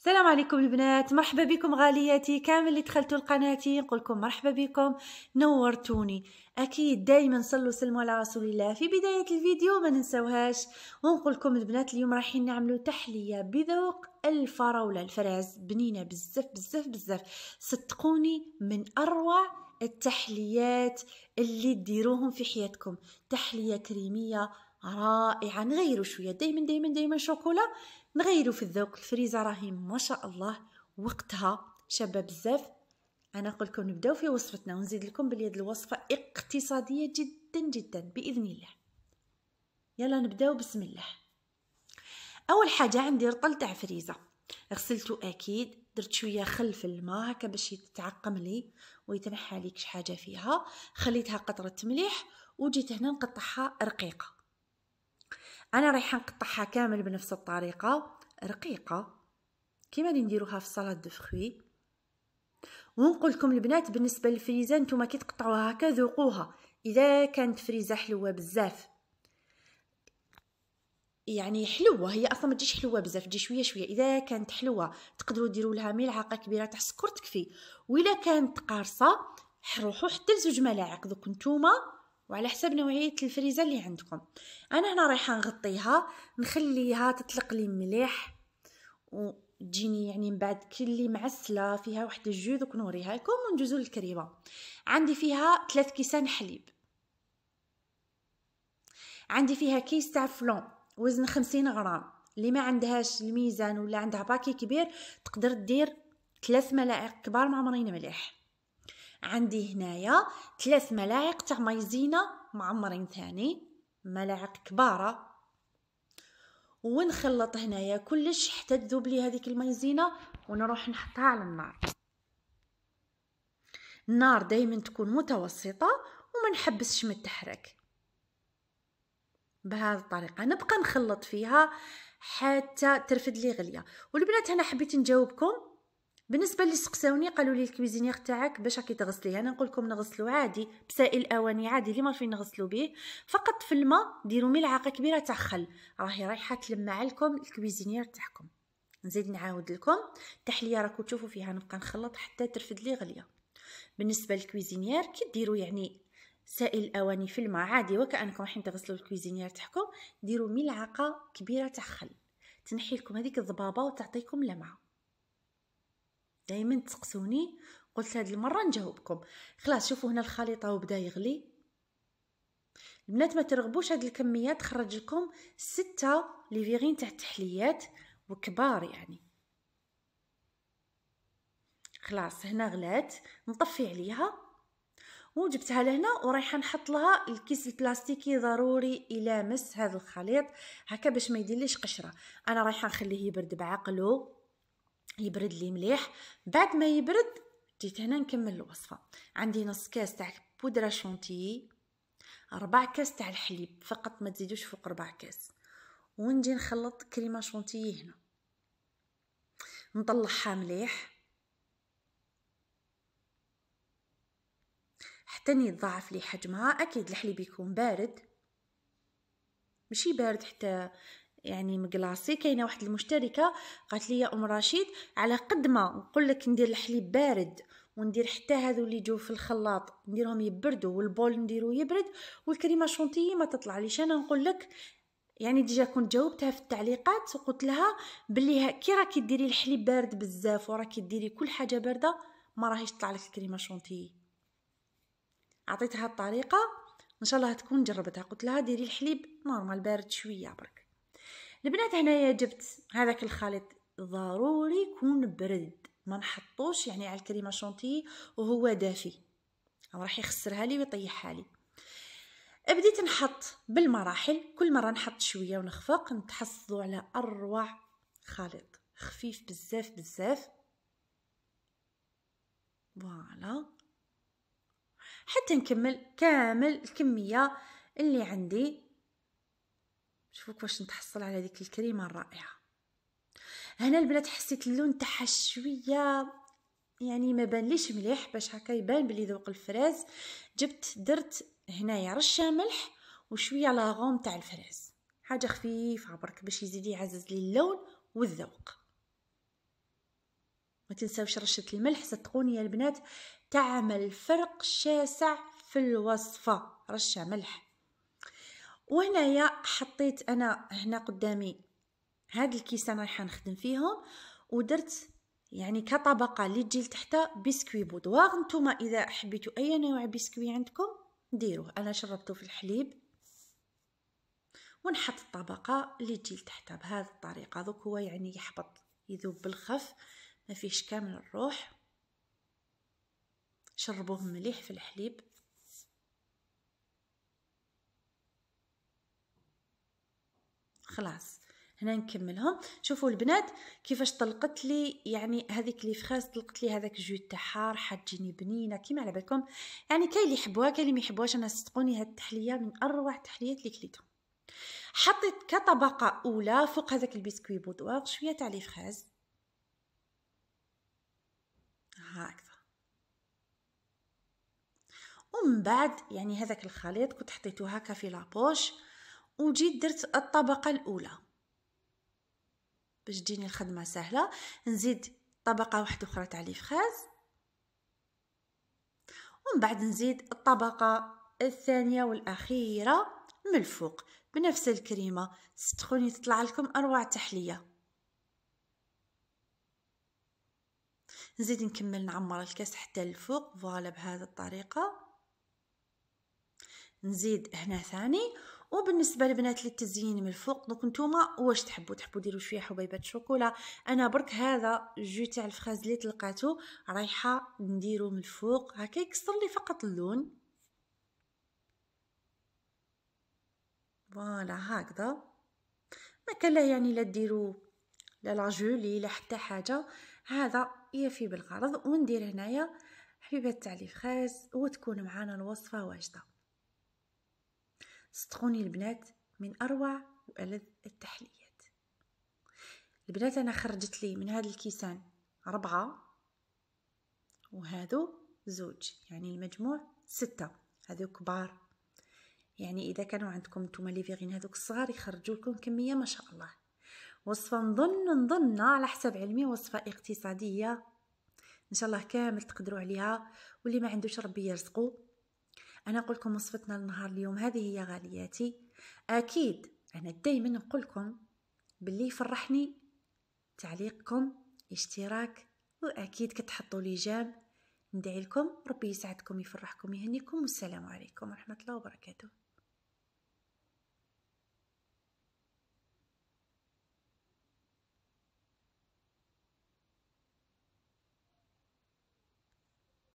السلام عليكم البنات مرحبا بكم غالياتي كامل اللي دخلتوا لقناتي نقول لكم مرحبا بكم نورتوني اكيد دائما صلوا وسلموا على رسول الله في بدايه الفيديو ما ننسوهاش ونقول لكم البنات اليوم رايحين نعملوا تحليه بذوق الفراوله الفراز بنينه بزاف بزاف بزاف صدقوني من اروع التحليات اللي ديروهم في حياتكم تحليه كريميه رائعه نغيروا شويه دائما دائما دائما شوكولا نغيروا في الذوق الفريزه راهي ما شاء الله وقتها شابه بزاف انا اقول لكم نبداو في وصفتنا ونزيد لكم باليد الوصفه اقتصاديه جدا جدا باذن الله يلا نبداو بسم الله اول حاجه عندي رطل تاع فريزه غسلته اكيد درت شويه خل في الماء هكا باش يتعقم لي ويتنحى ليك شي حاجه فيها خليتها قطره مليح وجيت هنا نقطعها رقيقه انا رايحه نقطعها كامل بنفس الطريقه رقيقه كيما اللي نديروها في السلطه دو فخوي ونقول لكم البنات بالنسبه للفريزه نتوما كي تقطعوها هكا ذوقوها اذا كانت فريزه حلوه بزاف يعني حلوه هي اصلا ما تجيش حلوه بزاف تجي شويه شويه اذا كانت حلوه تقدروا ديروا لها ملعقه كبيره تاع السكر تكفي ولا كانت قارصه حروحوا حتى لزوج ملاعق دوك نتوما وعلى حسب نوعية الفريزة اللي عندكم أنا هنا رايحة نغطيها نخليها تطلق لي مليح وتجيني يعني من بعد كلي معسلة فيها واحد جوذ دوك نوريها لكم وندوزو للكريمة عندي فيها ثلاث كيسان حليب عندي فيها كيس تاع فلون وزن خمسين غرام اللي ما عندهاش الميزان ولا عندها باكي كبير تقدر دير ثلاث ملاعق كبار معمرين مليح عندي هنايا ثلاث ملاعق تاع مايزينا معمرين ثاني ملاعق كبارة ونخلط هنايا كلش حتى تذوب لي هذيك المايزينا ونروح نحطها على النار النار دائما تكون متوسطة وما نحبسش من التحرك بهذه الطريقة نبقى نخلط فيها حتى ترفد لي غلية والبنات أنا حبيت نجاوبكم بالنسبه اللي سقساوني قالوا لي الكويزينير تاعك باش راكي تغسليه انا نقول لكم نغسلو عادي بسائل اواني عادي اللي فين نغسلو به فقط في الماء ديروا ملعقه كبيره تاع خل راهي رايحه تلمع لكم الكويزينير تاعكم نزيد نعاود لكم التحليه راكم تشوفوا فيها نبقى نخلط حتى ترفد لي غليه بالنسبه للكويزينير كي ديروا يعني سائل الاواني في الماء عادي وكانكم رايحين تغسلوا الكويزينير تاعكم ديروا ملعقه كبيره تاع خل تنحي لكم هذيك الضبابه وتعطيكم لمعه دائما تسقسوني قلت هاد المره نجاوبكم خلاص شوفوا هنا الخليطه وبدا يغلي البنات ما ترغبوش هاد الكميات تخرج لكم ستة ليفيغين تاع التحليات وكبار يعني خلاص هنا غلات نطفي عليها وجبتها لهنا ورايحه نحط لها الكيس البلاستيكي ضروري يلامس هذا الخليط هكا باش ما يديرليش قشره انا رايحه نخليه يبرد بعقله يبرد لي مليح بعد ما يبرد جيت هنا نكمل الوصفه عندي نص كاس تاع بودره شونتيي ربع كاس تاع الحليب فقط ما تزيدوش فوق ربع كاس ونجي نخلط كريمه شونتيي هنا نطلعها مليح حتى يتضاعف لي حجمها اكيد الحليب يكون بارد ماشي بارد حتى يعني مقلاصي كاينه واحد المشتركه قالت لي يا ام رشيد على قد ما نقول لك ندير الحليب بارد وندير حتى هذو اللي يجوا في الخلاط نديرهم يبردوا والبول نديرو يبرد والكريمه شونتيي ما تطلع ليش انا نقول لك يعني ديجا كنت جاوبتها في التعليقات وقلت لها بلي كي راكي ديري الحليب بارد بزاف وراكي ديري كل حاجه بارده ما راهيش تطلع لك الكريمه شونتي عطيتها الطريقه ان شاء الله تكون جربتها قلت لها ديري الحليب نورمال بارد شويه برك البنات هنايا جبت هذاك الخليط ضروري يكون برد ما نحطوش يعني على الكريمه شونتي وهو دافي او راح يخسرها لي ويطيحها لي بديت نحط بالمراحل كل مره نحط شويه ونخفق نتحصلوا على اروع خليط خفيف بزاف بزاف فوالا حتى نكمل كامل الكميه اللي عندي شوفوا كيفاش نتحصل على ديك الكريمه الرائعه هنا البنات حسيت اللون تاعها شويه يعني ما بانليش مليح باش هكا يبان بلي ذوق الفراز جبت درت هنايا رشه ملح وشويه لاغوم تاع الفراز حاجه خفيفه برك باش يزيد يعزز لي اللون والذوق ما تنساوش رشه الملح صدقوني يا البنات تعمل فرق شاسع في الوصفه رشه ملح وهنايا حطيت انا هنا قدامي هاد انا رايحه نخدم فيهم ودرت يعني كطبقه اللي تجي لتحت بسكوي بودواغ نتوما اذا حبيتوا اي نوع بسكوي عندكم ديروه انا شربته في الحليب ونحط الطبقه اللي تجي لتحت بهذه الطريقه دوك هو يعني يحبط يذوب بالخف ما فيهش كامل الروح شربوه مليح في الحليب خلاص هنا نكملهم شوفوا البنات كيفاش طلقت لي يعني هذيك لي فخاز طلقت لي هذاك الجو تاعها حار تجيني بنينه كيما على بالكم يعني كاين اللي يحبوها كاين اللي ما يحبوهاش انا صدقوني هاد التحليه من اروع التحليات اللي كليتهم حطيت كطبقه اولى فوق هذاك البسكوي بودوار شويه تاع لي فخاز هكذا ومن بعد يعني هذاك الخليط كنت حطيته هكا في لابوش وجيت درت الطبقه الاولى باش تجيني الخدمه سهله نزيد طبقه واحده اخرى تاع لي فخاز ومن بعد نزيد الطبقه الثانيه والاخيره من الفوق بنفس الكريمه ستخوني تطلع لكم اروع تحليه نزيد نكمل نعمر الكاس حتى الفوق فوالا بهذه الطريقه نزيد هنا ثاني وبالنسبه لبنات للتزيين من الفوق دونك نتوما واش تحبوا تحبوا ديروا شويه حبيبات شوكولا انا برك هذا جو تاع الفخاز اللي تلقاته رايحه نديرو من الفوق هكا يكسر لي فقط اللون فوالا هكذا ما كان لا يعني لا ديروا لا لاجولي لا حتى حاجه هذا يفي بالغرض وندير هنايا حبيبات تاع لي فخاز وتكون معانا الوصفه واجده صدقوني البنات من أروع وألذ التحليات البنات أنا خرجت لي من هذا الكيسان أربعة وهذو زوج يعني المجموع ستة هذو كبار يعني إذا كانوا عندكم نتوما لي فيغين هذوك الصغار يخرجوا لكم كمية ما شاء الله وصفة نظن نظن على حسب علمي وصفة اقتصادية إن شاء الله كامل تقدروا عليها واللي ما عندوش ربي يرزقه انا اقول لكم وصفتنا لنهار اليوم هذه هي غالياتي اكيد انا دائما نقول لكم باللي يفرحني تعليقكم اشتراك واكيد كتحطوا لي جام ندعي لكم ربي يسعدكم يفرحكم يهنيكم والسلام عليكم ورحمه الله وبركاته